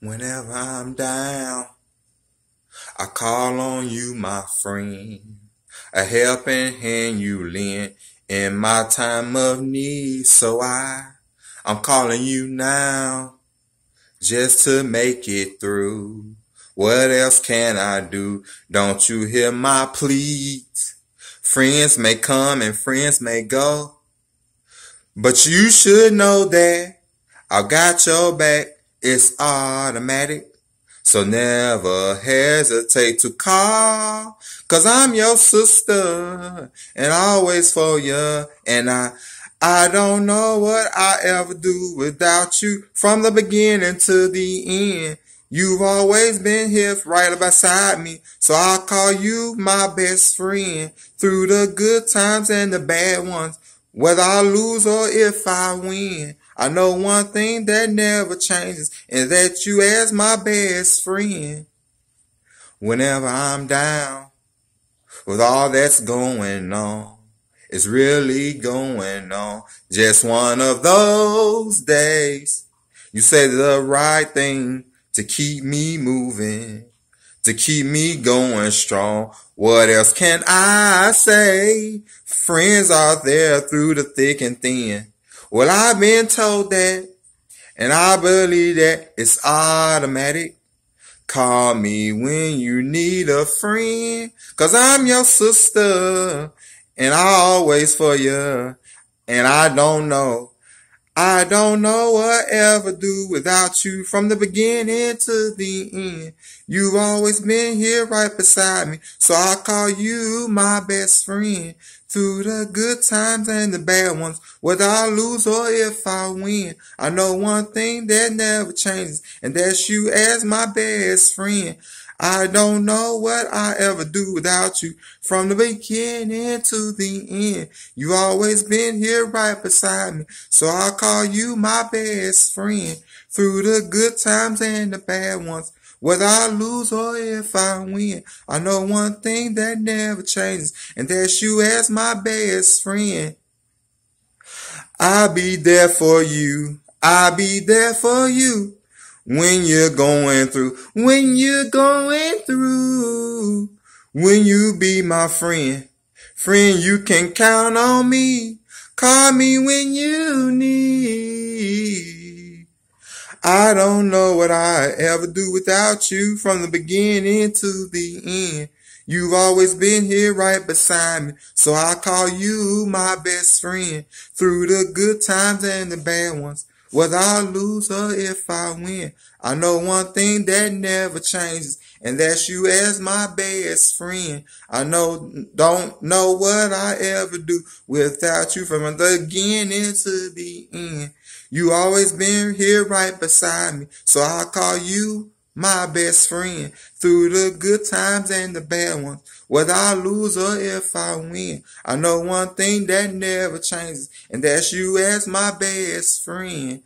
Whenever I'm down, I call on you, my friend. A helping hand you lend in my time of need. So I, I'm calling you now just to make it through. What else can I do? Don't you hear my pleas? Friends may come and friends may go, but you should know that I've got your back it's automatic. So never hesitate to call, cause I'm your sister and always for you. And I, I don't know what I ever do without you from the beginning to the end. You've always been here right beside me, so I'll call you my best friend through the good times and the bad ones, whether I lose or if I win. I know one thing that never changes, and that you as my best friend. Whenever I'm down, with all that's going on, it's really going on. Just one of those days. You say the right thing to keep me moving, to keep me going strong. What else can I say? Friends are there through the thick and thin. Well, I've been told that, and I believe that it's automatic. Call me when you need a friend, cause I'm your sister, and I always for you, and I don't know I don't know what ever do without you from the beginning to the end. You've always been here right beside me, so I call you my best friend. Through the good times and the bad ones, whether I lose or if I win, I know one thing that never changes, and that's you as my best friend. I don't know what I ever do without you. From the beginning to the end, you always been here right beside me. So I call you my best friend through the good times and the bad ones. Whether I lose or if I win, I know one thing that never changes, and that's you as my best friend. I'll be there for you. I'll be there for you when you're going through, when you're going through, when you be my friend, friend, you can count on me. Call me when you need. I don't know what I ever do without you from the beginning to the end. You've always been here right beside me, so I call you my best friend through the good times and the bad ones. Whether I lose or if I win, I know one thing that never changes, and that's you as my best friend. I know, don't know what I ever do without you from the beginning to the end. You always been here right beside me, so I call you my best friend through the good times and the bad ones. Whether I lose or if I win, I know one thing that never changes, and that's you as my best friend.